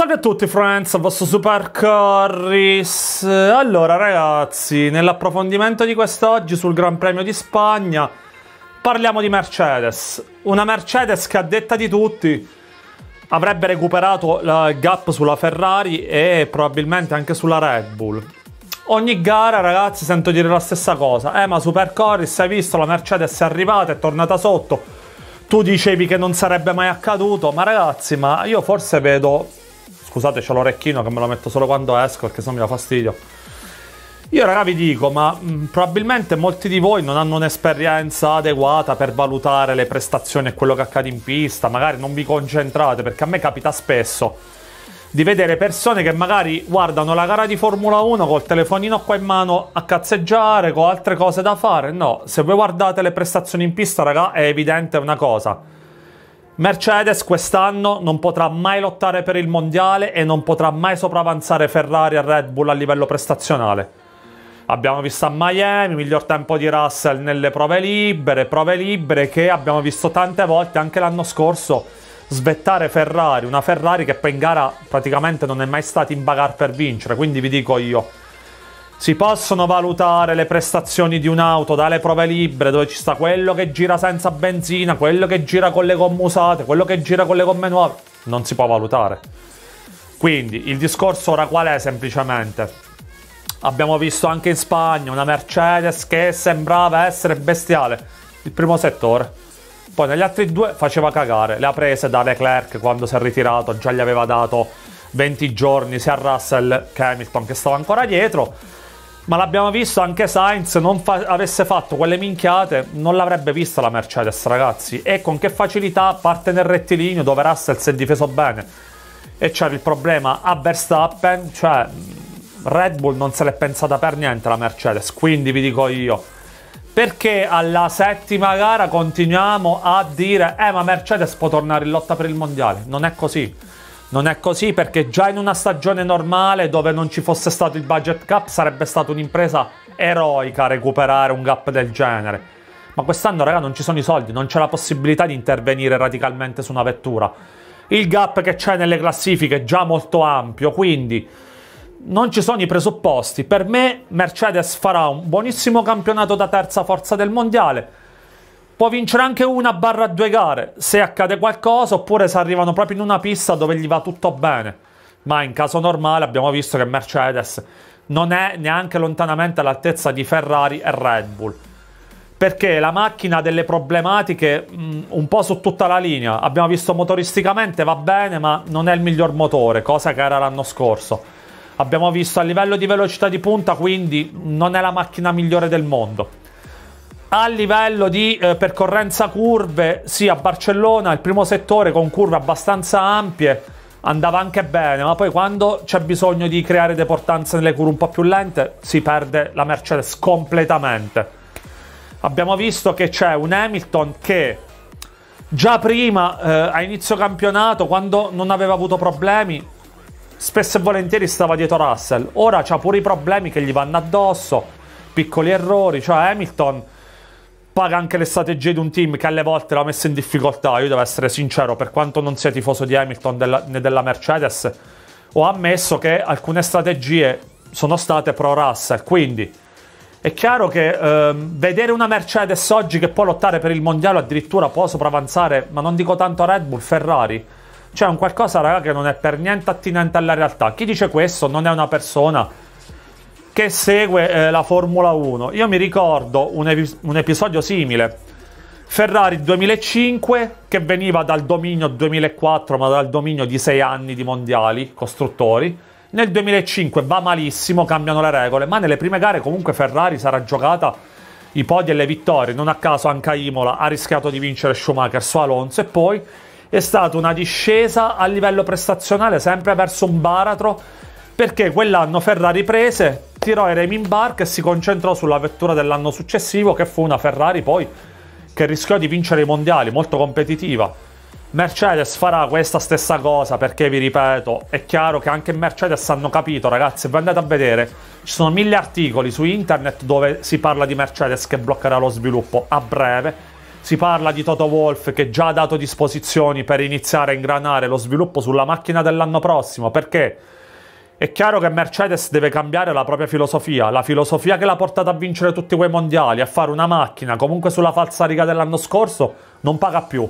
Salve a tutti Friends, vostro Super Corris. Allora ragazzi, nell'approfondimento di quest'oggi sul Gran Premio di Spagna parliamo di Mercedes. Una Mercedes che a detta di tutti avrebbe recuperato il gap sulla Ferrari e probabilmente anche sulla Red Bull. Ogni gara ragazzi sento dire la stessa cosa. Eh ma Super Corris hai visto la Mercedes è arrivata, è tornata sotto. Tu dicevi che non sarebbe mai accaduto, ma ragazzi, ma io forse vedo Scusate, ho l'orecchino che me lo metto solo quando esco perché sennò mi dà fastidio. Io raga vi dico, ma mh, mm, probabilmente molti di voi non hanno un'esperienza adeguata per valutare le prestazioni e quello che accade in pista, magari non vi concentrate, perché a me capita spesso di vedere persone che magari guardano la gara di Formula 1 col telefonino qua in mano a cazzeggiare, con altre cose da fare. No, se voi guardate le prestazioni in pista, raga, è evidente una cosa Mercedes quest'anno non potrà mai lottare per il mondiale e non potrà mai sopravanzare Ferrari e Red Bull a livello prestazionale. Abbiamo visto a Miami, miglior tempo di Russell nelle prove libere, prove libere che abbiamo visto tante volte anche l'anno scorso svettare Ferrari, una Ferrari che poi in gara praticamente non è mai stata in bagarre per vincere, quindi vi dico io, si possono valutare le prestazioni di un'auto dalle prove libere dove ci sta quello che gira senza benzina, quello che gira con le gomme usate, quello che gira con le gomme nuove. Non si può valutare. Quindi il discorso ora qual è semplicemente? Abbiamo visto anche in Spagna una Mercedes che sembrava essere bestiale. Il primo settore. Poi negli altri due faceva cagare. Le ha prese da Leclerc quando si è ritirato, già gli aveva dato 20 giorni sia a Russell che a Hamilton che stava ancora dietro ma l'abbiamo visto anche Sainz non fa avesse fatto quelle minchiate, non l'avrebbe vista la Mercedes, ragazzi. E con che facilità parte nel rettilineo dove Russell si è difeso bene. E c'era il problema a Verstappen, cioè Red Bull non se l'è pensata per niente la Mercedes, quindi vi dico io. Perché alla settima gara continuiamo a dire, eh ma Mercedes può tornare in lotta per il mondiale? Non è così. Non è così perché già in una stagione normale dove non ci fosse stato il budget cap sarebbe stata un'impresa eroica recuperare un gap del genere. Ma quest'anno, raga, non ci sono i soldi, non c'è la possibilità di intervenire radicalmente su una vettura. Il gap che c'è nelle classifiche è già molto ampio, quindi non ci sono i presupposti. Per me Mercedes farà un buonissimo campionato da terza forza del mondiale Può vincere anche una barra due gare, se accade qualcosa, oppure se arrivano proprio in una pista dove gli va tutto bene. Ma in caso normale abbiamo visto che Mercedes non è neanche lontanamente all'altezza di Ferrari e Red Bull. Perché la macchina ha delle problematiche mh, mm, un po' su tutta la linea. Abbiamo visto motoristicamente va bene, ma non è il miglior motore, cosa che era l'anno scorso. Abbiamo visto a livello di velocità di punta, quindi non è la macchina migliore del mondo a livello di eh, percorrenza curve, sì, a Barcellona il primo settore con curve abbastanza ampie andava anche bene, ma poi quando c'è bisogno di creare deportanze nelle curve un po' più lente, si perde la Mercedes completamente. Abbiamo visto che c'è un Hamilton che già prima, eh, a inizio campionato, quando non aveva avuto problemi, spesso e volentieri stava dietro Russell. Ora c'ha pure i problemi che gli vanno addosso, piccoli errori, cioè Hamilton paga anche le strategie di un team che alle volte l'ha messo in difficoltà. Io devo essere sincero, per quanto non sia tifoso di Hamilton della, né della Mercedes, ho ammesso che alcune strategie sono state pro Russell, quindi è chiaro che eh, vedere una Mercedes oggi che può lottare per il mondiale addirittura può sopravanzare, ma non dico tanto Red Bull, Ferrari, cioè un qualcosa raga che non è per niente attinente alla realtà. Chi dice questo non è una persona che segue eh, la Formula 1. Io mi ricordo un, epi un, episodio simile. Ferrari 2005 che veniva dal dominio 2004 ma dal dominio di 6 anni di mondiali costruttori. Nel 2005 va malissimo, cambiano le regole, ma nelle prime gare comunque Ferrari sarà giocata i podi e le vittorie. Non a caso anche a Imola ha rischiato di vincere Schumacher su Alonso e poi è stata una discesa a livello prestazionale sempre verso un baratro perché quell'anno Ferrari prese tirò i remi in barca e si concentrò sulla vettura dell'anno successivo che fu una Ferrari poi che rischiò di vincere i mondiali, molto competitiva. Mercedes farà questa stessa cosa perché vi ripeto, è chiaro che anche Mercedes hanno capito, ragazzi, vi andate a vedere, ci sono mille articoli su internet dove si parla di Mercedes che bloccherà lo sviluppo a breve, si parla di Toto Wolff che già ha dato disposizioni per iniziare a ingranare lo sviluppo sulla macchina dell'anno prossimo, perché è chiaro che Mercedes deve cambiare la propria filosofia, la filosofia che l'ha portata a vincere tutti quei mondiali, a fare una macchina comunque sulla falsa riga dell'anno scorso, non paga più.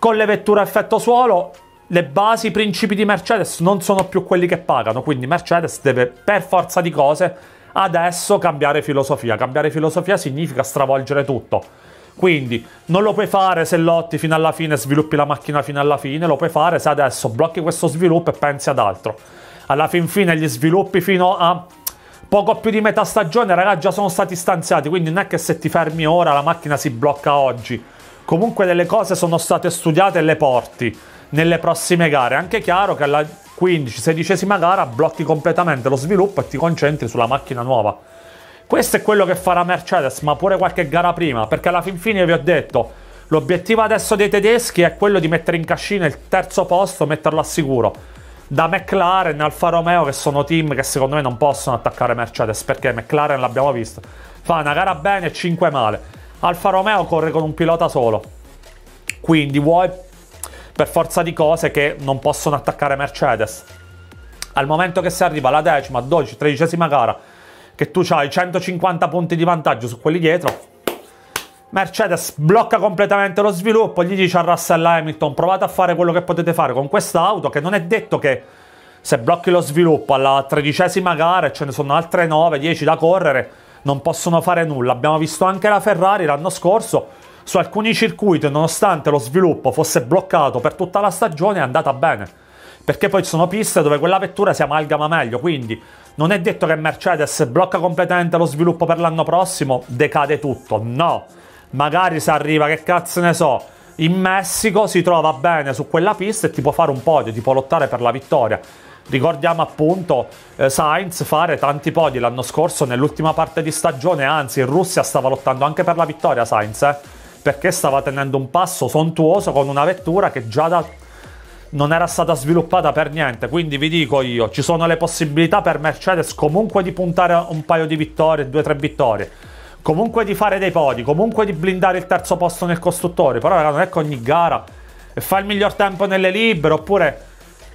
Con le vetture a effetto suolo, le basi, i principi di Mercedes non sono più quelli che pagano, quindi Mercedes deve per forza di cose adesso cambiare filosofia. Cambiare filosofia significa stravolgere tutto. Quindi non lo puoi fare se lotti fino alla fine, sviluppi la macchina fino alla fine, lo puoi fare se adesso blocchi questo sviluppo e pensi ad altro alla fin fine gli sviluppi fino a poco più di metà stagione, ragazzi già sono stati stanziati, quindi non è che se ti fermi ora la macchina si blocca oggi. Comunque delle cose sono state studiate e le porti nelle prossime gare. Anche chiaro che alla 15-16esima gara blocchi completamente lo sviluppo e ti concentri sulla macchina nuova. Questo è quello che farà Mercedes, ma pure qualche gara prima, perché alla fin fine vi ho detto, l'obiettivo adesso dei tedeschi è quello di mettere in cascina il terzo posto, metterlo a sicuro da McLaren Alfa Romeo, che sono team che secondo me non possono attaccare Mercedes, perché McLaren l'abbiamo visto, fa una gara bene e 5 male. Alfa Romeo corre con un pilota solo, quindi vuoi per forza di cose che non possono attaccare Mercedes. Al momento che si arriva alla decima, 12, tredicesima gara, che tu hai 150 punti di vantaggio su quelli dietro, Mercedes blocca completamente lo sviluppo, gli dice a Russell Hamilton provate a fare quello che potete fare con questa auto che non è detto che se blocchi lo sviluppo alla tredicesima gara e ce ne sono altre 9-10 da correre, non possono fare nulla. Abbiamo visto anche la Ferrari l'anno scorso, su alcuni circuiti, nonostante lo sviluppo fosse bloccato per tutta la stagione, è andata bene. Perché poi ci sono piste dove quella vettura si amalgama meglio, quindi non è detto che Mercedes blocca completamente lo sviluppo per l'anno prossimo, decade tutto, no magari se arriva, che cazzo ne so, in Messico si trova bene su quella pista e ti può fare un podio, ti può lottare per la vittoria. Ricordiamo appunto eh, Sainz fare tanti podi l'anno scorso nell'ultima parte di stagione, anzi in Russia stava lottando anche per la vittoria Sainz, eh, perché stava tenendo un passo sontuoso con una vettura che già da... non era stata sviluppata per niente. Quindi vi dico io, ci sono le possibilità per Mercedes comunque di puntare un paio di vittorie, due o tre vittorie comunque di fare dei podi, comunque di blindare il terzo posto nel costruttore, però ragazzi, non è che ogni gara fa il miglior tempo nelle libere oppure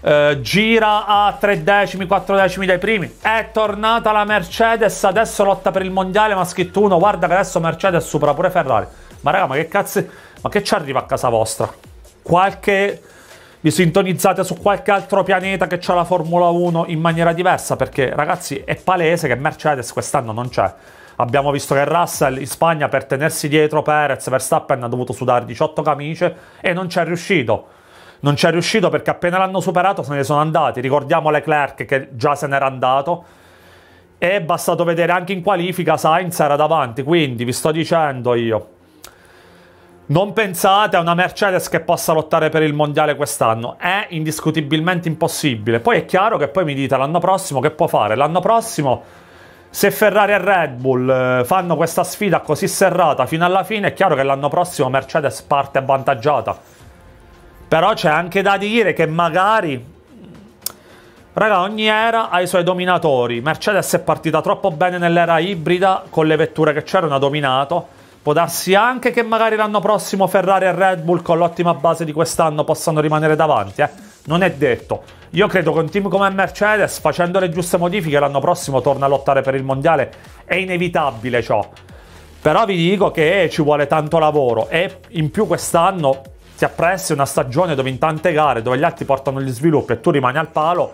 eh, gira a tre decimi, quattro decimi dai primi. È tornata la Mercedes, adesso lotta per il mondiale, ma ha scritto uno, guarda che adesso Mercedes supera pure Ferrari. Ma raga, ma che cazzo, ma che ci arriva a casa vostra? Qualche vi sintonizzate su qualche altro pianeta che ha la Formula 1 in maniera diversa perché ragazzi è palese che Mercedes quest'anno non c'è. Abbiamo visto che Russell in Spagna per tenersi dietro Perez, Verstappen ha dovuto sudare 18 camicie e non ci è riuscito. Non ci è riuscito perché appena l'hanno superato se ne sono andati. Ricordiamo Leclerc che già se n'era andato. E è bastato vedere anche in qualifica Sainz era davanti, quindi vi sto dicendo io. Non pensate a una Mercedes che possa lottare per il mondiale quest'anno, è indiscutibilmente impossibile. Poi è chiaro che poi mi dite l'anno prossimo che può fare. L'anno prossimo se Ferrari e Red Bull eh, fanno questa sfida così serrata fino alla fine, è chiaro che l'anno prossimo Mercedes parte avvantaggiata. Però c'è anche da dire che magari... Raga, ogni era ha i suoi dominatori. Mercedes è partita troppo bene nell'era ibrida, con le vetture che c'erano ha dominato. Può darsi anche che magari l'anno prossimo Ferrari e Red Bull con l'ottima base di quest'anno possano rimanere davanti, eh non è detto. Io credo che un team come Mercedes, facendo le giuste modifiche, l'anno prossimo torna a lottare per il mondiale. È inevitabile ciò. Però vi dico che ci vuole tanto lavoro e in più quest'anno ti appressi una stagione dove in tante gare, dove gli altri portano gli sviluppi e tu rimani al palo,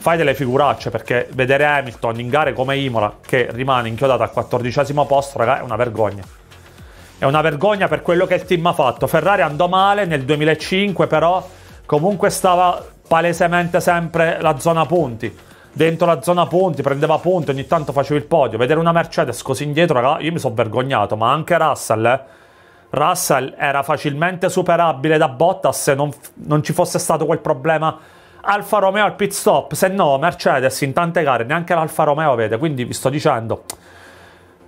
fai delle figuracce perché vedere Hamilton in gare come Imola che rimane inchiodato al 14 posto, raga, è una vergogna. È una vergogna per quello che il team ha fatto. Ferrari andò male nel 2005, però comunque stava palesemente sempre la zona punti. Dentro la zona punti, prendeva punti, ogni tanto faceva il podio. Vedere una Mercedes così indietro, raga, io mi sono vergognato, ma anche Russell, eh. Russell era facilmente superabile da Bottas se non, non ci fosse stato quel problema Alfa Romeo al pit stop, se no Mercedes in tante gare neanche l'Alfa Romeo vede, quindi vi sto dicendo,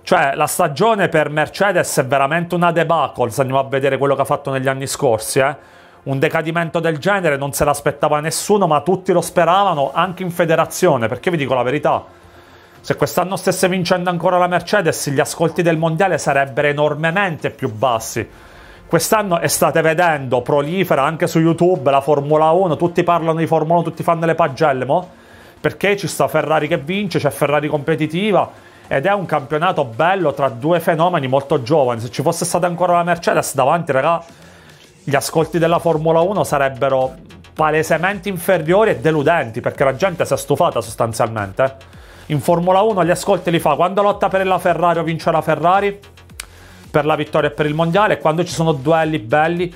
cioè la stagione per Mercedes è veramente una debacle se andiamo a vedere quello che ha fatto negli anni scorsi, eh un decadimento del genere non se l'aspettava nessuno, ma tutti lo speravano, anche in federazione, perché vi dico la verità. Se quest'anno stesse vincendo ancora la Mercedes, gli ascolti del mondiale sarebbero enormemente più bassi. Quest'anno e state vedendo, prolifera anche su YouTube la Formula 1, tutti parlano di Formula 1, tutti fanno le pagelle, mo? Perché ci sta Ferrari che vince, c'è Ferrari competitiva ed è un campionato bello tra due fenomeni molto giovani. Se ci fosse stata ancora la Mercedes davanti, raga, gli ascolti della Formula 1 sarebbero palesemente inferiori e deludenti perché la gente si è stufata sostanzialmente. In Formula 1 gli ascolti li fa quando lotta per la Ferrari o vince la Ferrari per la vittoria e per il mondiale, quando ci sono duelli belli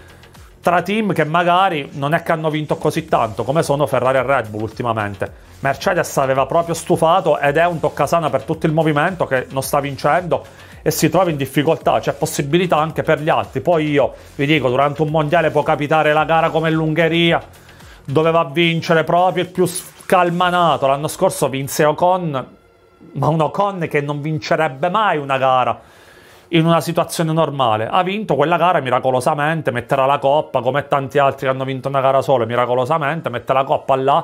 tra team che magari non è che hanno vinto così tanto come sono Ferrari e Red Bull ultimamente. Mercedes aveva proprio stufato ed è un toccasana per tutto il movimento che non sta vincendo e si trova in difficoltà, c'è possibilità anche per gli altri. Poi io vi dico, durante un mondiale può capitare la gara come l'Ungheria, dove va a vincere proprio il più scalmanato. L'anno scorso vinse Ocon, ma un Ocon che non vincerebbe mai una gara in una situazione normale. Ha vinto quella gara miracolosamente, metterà la coppa come tanti altri che hanno vinto una gara solo, miracolosamente, mette la coppa là,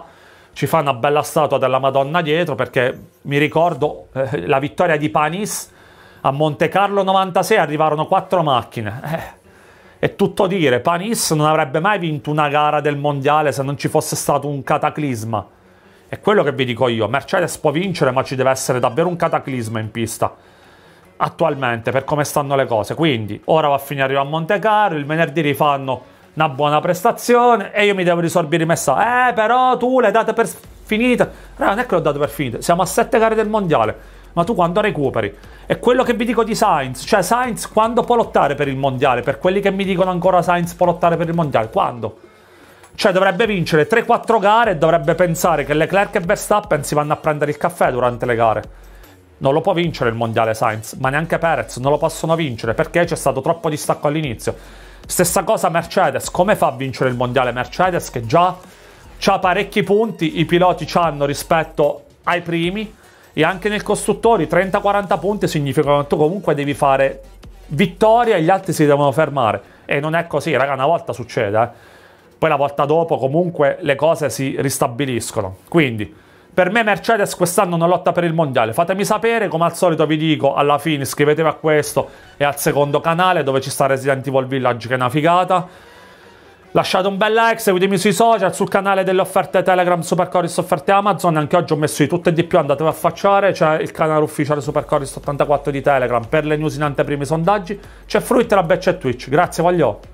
ci fa una bella statua della Madonna dietro perché mi ricordo eh, la vittoria di Panis a Monte Carlo 96 arrivarono quattro macchine. Eh. È tutto dire, Panis non avrebbe mai vinto una gara del mondiale se non ci fosse stato un cataclisma. È quello che vi dico io, Mercedes può vincere ma ci deve essere davvero un cataclisma in pista. Attualmente, per come stanno le cose. Quindi, ora va a finire a Monte Carlo, il venerdì rifanno una buona prestazione e io mi devo risorbire i messaggi. Eh, però tu le date per finite. Raga, non è che l'ho dato per finite, siamo a sette gare del mondiale ma tu quando recuperi? È quello che vi dico di Sainz, cioè Sainz quando può lottare per il mondiale? Per quelli che mi dicono ancora Sainz può lottare per il mondiale, quando? Cioè dovrebbe vincere 3-4 gare e dovrebbe pensare che Leclerc e Verstappen si vanno a prendere il caffè durante le gare. Non lo può vincere il mondiale Sainz, ma neanche Perez non lo possono vincere perché c'è stato troppo distacco all'inizio. Stessa cosa Mercedes, come fa a vincere il mondiale Mercedes che già ha parecchi punti, i piloti hanno rispetto ai primi, e anche nel costruttori 30-40 punti significano che tu comunque devi fare vittoria e gli altri si devono fermare. E non è così, raga, una volta succede. Eh. Poi la volta dopo comunque le cose si ristabiliscono. Quindi, per me Mercedes quest'anno non lotta per il mondiale. Fatemi sapere, come al solito vi dico, alla fine iscrivetevi a questo e al secondo canale dove ci sta Resident Evil Village che è una figata. Lasciate un bel like, seguitemi sui social, sul canale delle offerte Telegram, Supercorris, offerte Amazon. Anche oggi ho messo di tutto e di più, andatevi a facciare. C'è il canale ufficiale Supercorris 84 di Telegram per le news in anteprimi sondaggi. C'è Fruit, la e Twitch. Grazie, voglio.